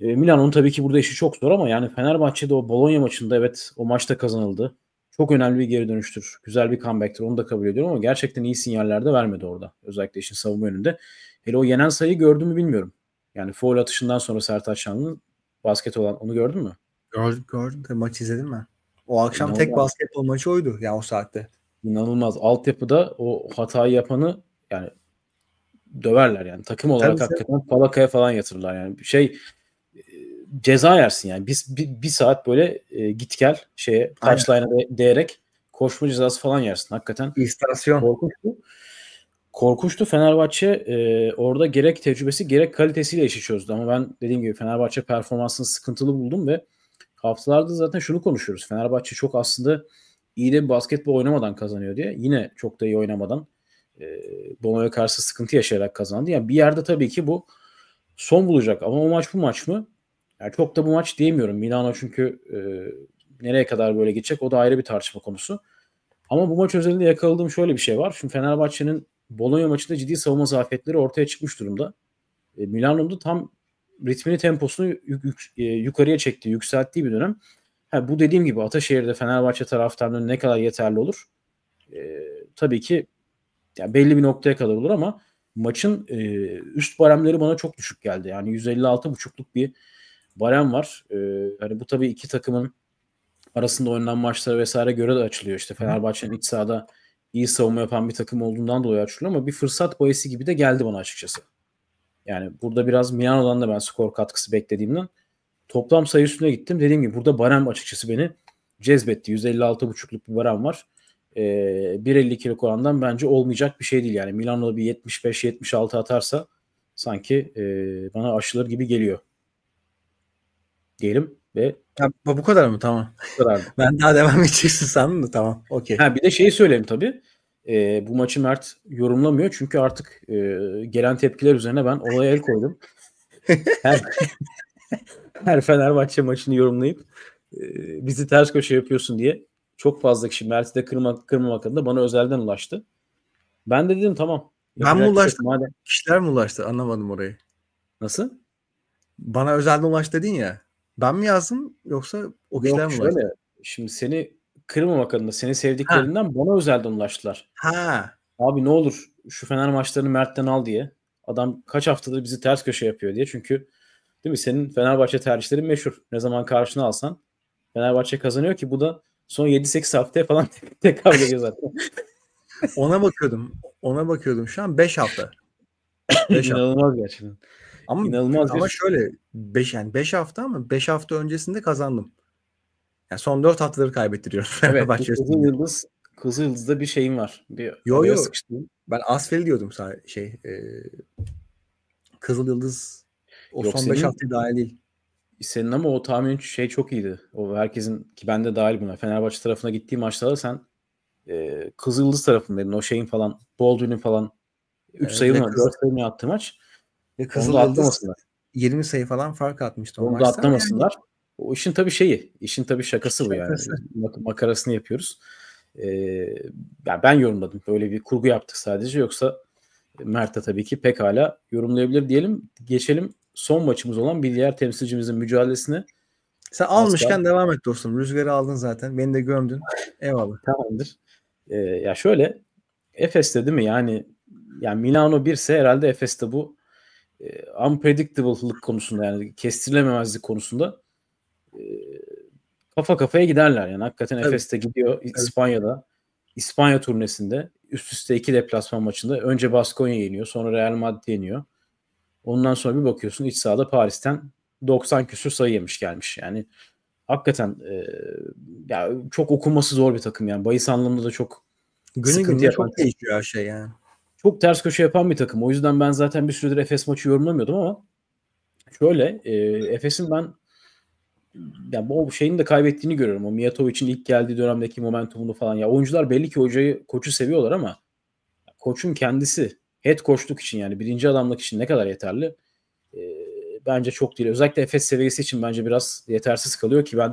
E, Milan'ın tabii ki burada işi çok zor ama yani Fenerbahçe'de o Bologna maçında evet o maçta kazanıldı. Çok önemli bir geri dönüştür. Güzel bir comeback'tir. Onu da kabul ediyorum ama gerçekten iyi sinyaller de vermedi orada. Özellikle işin savunma yönünde. Hele o yenen sayı gördün mü bilmiyorum. Yani foul atışından sonra Sertaç Şanlı'nın basket olan onu gördün mü? Gördüm gördüm. Maç izledim ben. O akşam ne tek basketbol maçı oydu ya yani o saatte inanılmaz. Altyapıda o hatayı yapanı yani döverler yani. Takım olarak Tabii hakikaten Palaka'ya falan yatırırlar yani. Şey e, ceza yersin yani. Bir, bir, bir saat böyle e, git gel şeye touchline'a de, değerek koşma cezası falan yersin hakikaten. istasyon Korkuştu. Korkuştu Fenerbahçe e, orada gerek tecrübesi gerek kalitesiyle işi çözdü ama ben dediğim gibi Fenerbahçe performansını sıkıntılı buldum ve haftalarda zaten şunu konuşuyoruz. Fenerbahçe çok aslında iyi de basketbol oynamadan kazanıyor diye. Yine çok da iyi oynamadan e, Bono'ya karşı sıkıntı yaşayarak kazandı. Yani bir yerde tabii ki bu son bulacak ama o maç bu maç mı? Yani çok da bu maç diyemiyorum. Milano çünkü e, nereye kadar böyle gidecek o da ayrı bir tartışma konusu. Ama bu maç özelinde yakaladığım şöyle bir şey var. Şimdi Fenerbahçe'nin Bologna maçında ciddi savunma zafiyetleri ortaya çıkmış durumda. E, Milano'da tam ritmini temposunu yuk, yuk, e, yukarıya çektiği, yükselttiği bir dönem. Ha, bu dediğim gibi Ataşehir'de Fenerbahçe taraftarının ne kadar yeterli olur? E, tabii ki yani belli bir noktaya kadar olur ama maçın e, üst baremleri bana çok düşük geldi. Yani 156 buçukluk bir barem var. E, hani bu tabii iki takımın arasında oynanan maçlara vesaire göre de açılıyor. İşte Fenerbahçe'nin iç sahada iyi savunma yapan bir takım olduğundan dolayı açılıyor ama bir fırsat bayisi gibi de geldi bana açıkçası. Yani burada biraz Milano'dan da ben skor katkısı beklediğimden Toplam sayı üstüne gittim. Dediğim gibi burada barem açıkçası beni cezbetti. 156.5'luk bir barem var. E, ee, kilo orandan bence olmayacak bir şey değil. Yani Milano'da bir 75-76 atarsa sanki e, bana aşılır gibi geliyor. Diyelim ve ya, bu kadar mı? Tamam. Bu kadar. ben daha devam edeceksin sandın mı? Tamam. Okey. Ha, bir de şeyi söyleyeyim tabii. E, bu maçı Mert yorumlamıyor çünkü artık e, gelen tepkiler üzerine ben olaya el koydum. Her, her Fenerbahçe maçını yorumlayıp e, bizi ters köşe yapıyorsun diye çok fazla kişi Mert'i de kırmak, kırmamak adına bana özelden ulaştı. Ben de dedim tamam. Ben mi şey ulaştım? Madem. Kişiler mi ulaştı? Anlamadım orayı. Nasıl? Bana özelden ulaş dedin ya. Ben mi yazdım yoksa o kişiler Yok, mi ulaştı? Şöyle, şimdi seni kırmamak adına seni sevdiklerinden ha. bana özelden ulaştılar. Ha. Abi ne olur şu Fener maçlarını Mert'ten al diye. Adam kaç haftadır bizi ters köşe yapıyor diye. Çünkü Değil mi? Senin Fenerbahçe tercihlerin meşhur. Ne zaman karşına alsan Fenerbahçe kazanıyor ki bu da son 7-8 haftaya falan tekrar geliyor zaten. ona bakıyordum. Ona bakıyordum. Şu an 5 hafta. Beş İnanılmaz hafta. gerçekten. Ama, İnanılmaz ama bir... şöyle 5 yani beş hafta ama 5 hafta öncesinde kazandım. Yani son 4 haftaları kaybettiriyorum. Evet, Kızıl Yıldız Kızıl Yıldız'da bir şeyim var. Bir yo yo. Sıkıştım. Ben Asfel diyordum şey e, Kızıl Yıldız o Yok son 5 hafta dahil değil. Senin ama o tahmin şey çok iyiydi. O herkesin ki ben de dahil buna. Fenerbahçe tarafına gittiği maçlarda sen e, Kızıldız tarafındaydın. O şeyin falan Baldwin'in falan 3 evet, sayı mı 4 sayı mı attığı maç. Ve Kızıldız 20 sayı falan fark atmıştı. o Onu da atlamasınlar. Yani. O işin tabii şeyi, işin tabii şakası bu yani. Makarasını yapıyoruz. Ee, yani ben yorumladım. Böyle bir kurgu yaptık sadece. Yoksa Mert'e tabii ki pekala yorumlayabilir diyelim. Geçelim son maçımız olan bir diğer temsilcimizin mücadelesini sen Asla. almışken devam et dostum. Rüzgarı aldın zaten. Beni de gömdün. Eyvallah. Tamamdır. Ee, ya şöyle Efes'te değil mi? Yani yani Milano 1 ise herhalde Efes'te bu e, unpredictable'lık konusunda yani kestirilememezlik konusunda e, kafa kafaya giderler. Yani hakikaten evet. Efes'te gidiyor İspanya'da. İspanya turnesinde üst üste iki deplasman maçında önce Baskonya yeniyor sonra Real Madrid yeniyor. Ondan sonra bir bakıyorsun iç sahada Paris'ten 90 küsür sayı yemiş gelmiş. Yani hakikaten e, ya çok okuması zor bir takım yani. Bayis anlamında da çok Günün gününe çok değişiyor her şey yani. Çok ters köşe yapan bir takım. O yüzden ben zaten bir süredir Efes maçı yorumlamıyordum ama şöyle e, Efes'in ben yani bu şeyin de kaybettiğini görüyorum. O Mijatovic'in ilk geldiği dönemdeki momentumunu falan. Ya oyuncular belli ki hocayı, koçu seviyorlar ama koçun kendisi head coachluk için yani birinci adamlık için ne kadar yeterli? E, bence çok değil. Özellikle Efes seviyesi için bence biraz yetersiz kalıyor ki ben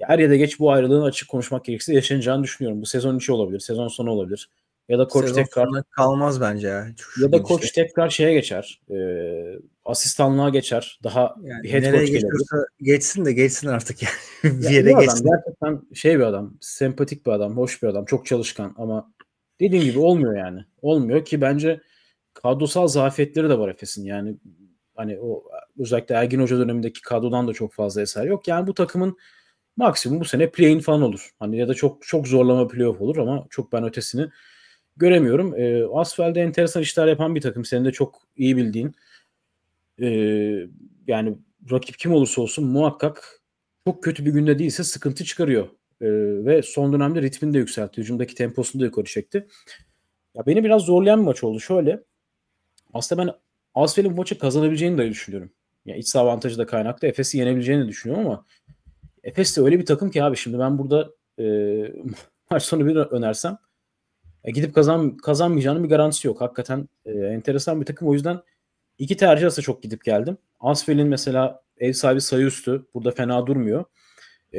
ya her yerde geç bu ayrılığın açık konuşmak gerekirse yaşanacağını düşünüyorum. Bu sezon içi olabilir, sezon sonu olabilir. Ya da koç sezon tekrar kalmaz bence ya. Şu ya da koç işte. tekrar şeye geçer. E, asistanlığa geçer. Daha yani bir head coach geçiyorsa geçsin de geçsin artık yani. bir yani yere geçsin. Adam, gerçekten şey bir adam, sempatik bir adam, hoş bir adam, çok çalışkan ama dediğim gibi olmuyor yani. Olmuyor ki bence kadrosal zafiyetleri de var Efes'in. Yani hani o özellikle Ergin Hoca dönemindeki kadrodan da çok fazla eser yok. Yani bu takımın maksimum bu sene play-in falan olur. Hani ya da çok çok zorlama playoff olur ama çok ben ötesini göremiyorum. E, ee, Asfel'de enteresan işler yapan bir takım. Senin de çok iyi bildiğin. E, yani rakip kim olursa olsun muhakkak çok kötü bir günde değilse sıkıntı çıkarıyor. E, ve son dönemde ritmini de yükseltti. Hücumdaki temposunu da yukarı çekti. Ya beni biraz zorlayan bir maç oldu. Şöyle aslında ben Asfel'in maçı kazanabileceğini de düşünüyorum. Yani iç saha avantajı da kaynaklı. Efes'i yenebileceğini de düşünüyorum ama Efes de öyle bir takım ki abi şimdi ben burada e, maç sonu bir önersem e, gidip kazan kazanmayacağının bir garantisi yok. Hakikaten e, enteresan bir takım. O yüzden iki tercih arasında çok gidip geldim. Asfel'in mesela ev sahibi sayı üstü burada fena durmuyor. E,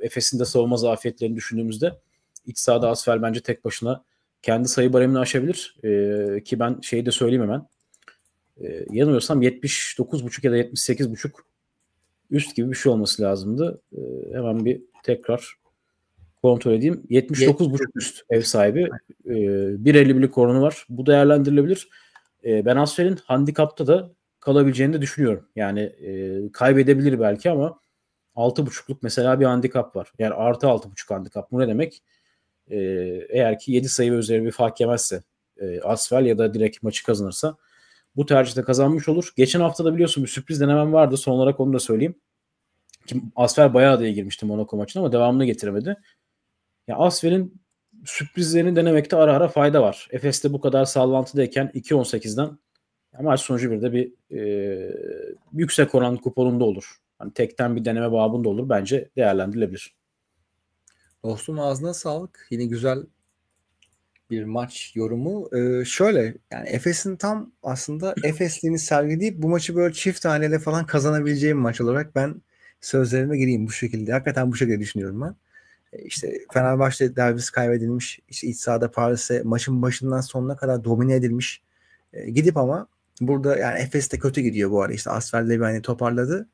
Efes'in de savunma zafiyetlerini düşündüğümüzde iç sahada Asfel bence tek başına kendi sayı baremini aşabilir. E, ki ben şeyi de söyleyeyim hemen. E, ee, yanılıyorsam 79.5 ya da 78.5 üst gibi bir şey olması lazımdı. E, hemen bir tekrar kontrol edeyim. 79.5 üst ev sahibi. E, 1.51'lik oranı var. Bu değerlendirilebilir. E, ben Asfer'in handikapta da kalabileceğini de düşünüyorum. Yani e, kaybedebilir belki ama 6.5'luk mesela bir handikap var. Yani artı 6.5 handikap. Bu ne demek? Ee, eğer ki 7 sayı ve üzeri bir fark yemezse e, Asfel ya da direkt maçı kazanırsa bu tercihte kazanmış olur. Geçen hafta da biliyorsun bir sürpriz denemem vardı. Son olarak onu da söyleyeyim. Ki Asfer bayağı adaya girmişti Monaco maçına ama devamını getiremedi. Ya yani Asfer'in sürprizlerini denemekte ara ara fayda var. Efes'te bu kadar sallantıdayken 2-18'den maç sonucu bir de bir e, yüksek oran kuponunda olur. Hani tekten bir deneme babında olur. Bence değerlendirilebilir. Dostum ağzına sağlık. Yine güzel bir maç yorumu. Ee, şöyle yani Efes'in tam aslında Efesliğini sergileyip bu maçı böyle çift haneli falan kazanabileceğim maç olarak ben sözlerime gireyim bu şekilde. Hakikaten bu şekilde düşünüyorum ben. Ee, işte Fenerbahçe derbisi kaybedilmiş. İşte iç sahada Paris'e maçın başından sonuna kadar domine edilmiş. Ee, gidip ama burada yani Efes de kötü gidiyor bu ara. İşte Asfer Levani toparladı.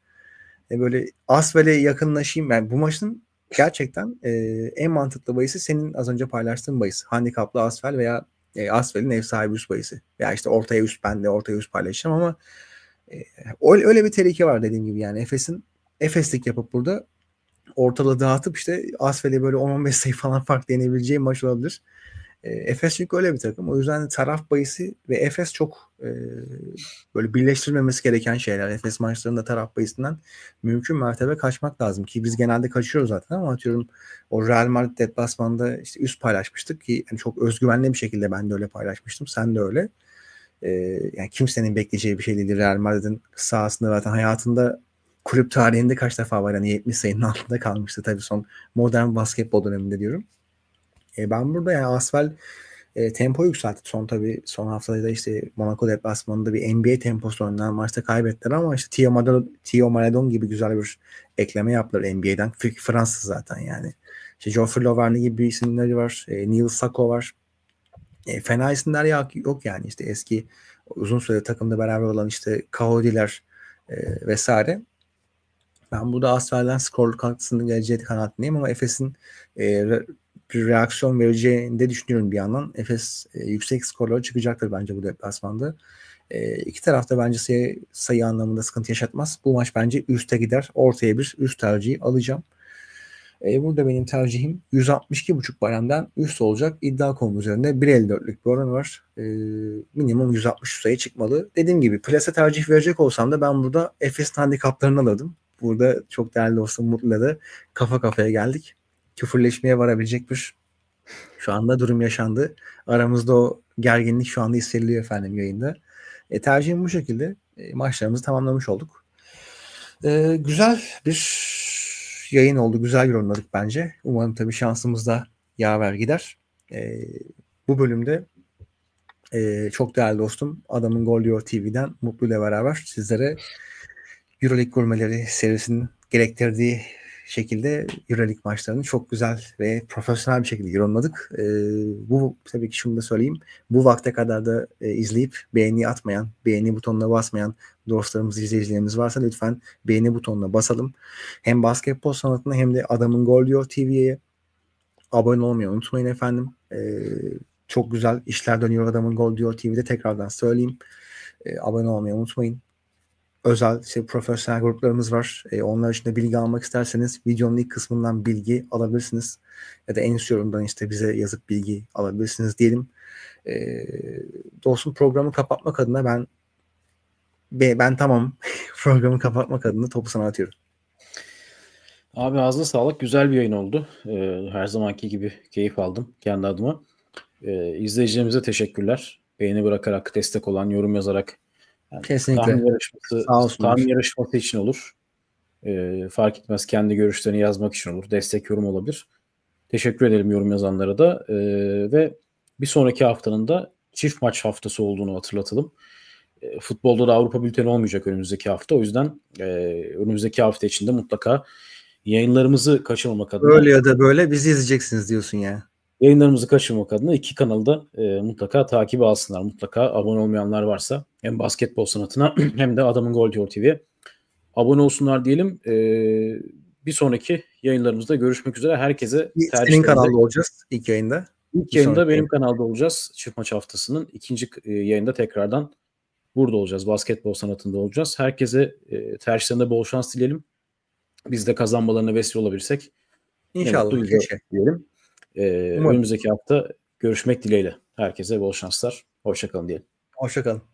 E böyle Asfer'e yakınlaşayım. Yani bu maçın gerçekten e, en mantıklı bahisi senin az önce paylaştığın bahis. Handikaplı asfal veya e, asfalin ev sahibi üst bahisi. Veya işte ortaya üst ben de ortaya üst paylaşacağım ama e, öyle, bir tehlike var dediğim gibi yani Efes'in Efeslik yapıp burada ortalığı dağıtıp işte asfale böyle 10-15 sayı falan fark deneyebileceği maç olabilir. E, Efes çünkü öyle bir takım. O yüzden taraf bayısı ve Efes çok e, böyle birleştirmemesi gereken şeyler. Efes maçlarında taraf bayısından mümkün mertebe kaçmak lazım. Ki biz genelde kaçıyoruz zaten ama atıyorum o Real Madrid deplasmanda işte üst paylaşmıştık ki yani çok özgüvenli bir şekilde ben de öyle paylaşmıştım. Sen de öyle. E, yani kimsenin bekleyeceği bir şey değil Real Madrid'in sahasında zaten hayatında kulüp tarihinde kaç defa var. Yani 70 sayının altında kalmıştı tabii son modern basketbol döneminde diyorum. E, ben burada yani Asfel e, tempo yükseltti. Son tabi son haftada da işte Monaco deplasmanında bir NBA temposu oynanan maçta kaybettiler ama işte Tio, Madon, Tio Maradon gibi güzel bir ekleme yaptılar NBA'den. Fransız zaten yani. İşte Geoffrey Loverne gibi isimleri var. E, Neil Sacco var. E, fena isimler yok yani. işte eski uzun süre takımda beraber olan işte Kahodiler e, vesaire. Ben burada Asfer'den skorluk katkısının geleceği kanaatindeyim ama Efes'in e, bir reaksiyon vereceğini de düşünüyorum bir yandan. Efes e, yüksek skorlara çıkacaktır bence bu deplasmanda. E, iki tarafta bence sayı, sayı anlamında sıkıntı yaşatmaz. Bu maç bence üste gider. Ortaya bir üst tercihi alacağım. E, burada benim tercihim 162.5 bayramdan üst olacak. İddia.com üzerinde 1.54'lük bir oran var. E, minimum 160 sayı çıkmalı. Dediğim gibi plase tercih verecek olsam da ben burada Efes'in handikaplarını alırdım. Burada çok değerli olsun Mutlu'la da kafa kafaya geldik küfürleşmeye varabilecek bir şu anda durum yaşandı. Aramızda o gerginlik şu anda hissediliyor efendim yayında. E, tercihim bu şekilde. E, maçlarımızı tamamlamış olduk. E, güzel bir yayın oldu. Güzel yorumladık bence. Umarım tabii şansımız da yaver gider. E, bu bölümde e, çok değerli dostum Adamın Gol TV'den Mutlu ile beraber sizlere Euroleague gurmeleri serisinin gerektirdiği şekilde Euroleague maçlarını çok güzel ve profesyonel bir şekilde yorumladık. E, bu tabii ki şunu da söyleyeyim. Bu vakte kadar da e, izleyip beğeni atmayan, beğeni butonuna basmayan dostlarımız, izleyicilerimiz varsa lütfen beğeni butonuna basalım. Hem basketbol sanatına hem de Adamın Gol Diyor TV'ye abone olmayı unutmayın efendim. E, çok güzel işler dönüyor Adamın Gol Diyor TV'de tekrardan söyleyeyim. E, abone olmayı unutmayın özel işte profesyonel gruplarımız var. E, onlar için de bilgi almak isterseniz videonun ilk kısmından bilgi alabilirsiniz. Ya da en üst yorumdan işte bize yazıp bilgi alabilirsiniz diyelim. E, dostum programı kapatmak adına ben ben tamam programı kapatmak adına topu sana atıyorum. Abi ağzına sağlık. Güzel bir yayın oldu. Ee, her zamanki gibi keyif aldım kendi adıma. Ee, izleyicilerimize teşekkürler. Beğeni bırakarak, destek olan, yorum yazarak Kesinlikle. Tahmin yarışması, Sağ olsun. tahmin yarışması için olur. Ee, fark etmez kendi görüşlerini yazmak için olur. Destek yorum olabilir. Teşekkür edelim yorum yazanlara da. Ee, ve bir sonraki haftanın da çift maç haftası olduğunu hatırlatalım. E, futbolda da Avrupa bülteni olmayacak önümüzdeki hafta. O yüzden e, önümüzdeki hafta içinde mutlaka yayınlarımızı kaçırmamak adına. Öyle ya da böyle bizi izleyeceksiniz diyorsun ya. Yayınlarımızı kaçırmak adına iki kanalda e, mutlaka takip alsınlar. Mutlaka abone olmayanlar varsa hem basketbol sanatına hem de Adamın Gol Diyor TV'ye abone olsunlar diyelim. E, bir sonraki yayınlarımızda görüşmek üzere. Herkese senin kanalda olacağız ilk yayında. İlk bir yayında benim yayın. kanalda olacağız. Çift maç haftasının ikinci e, yayında tekrardan burada olacağız. Basketbol sanatında olacağız. Herkese e, tercihlerinde bol şans dileyelim. Biz de kazanmalarına vesile olabilirsek. İnşallah. Evet, diyelim. Ee, önümüzdeki hafta görüşmek dileğiyle. Herkese bol şanslar. Hoşçakalın diyelim. Hoşçakalın.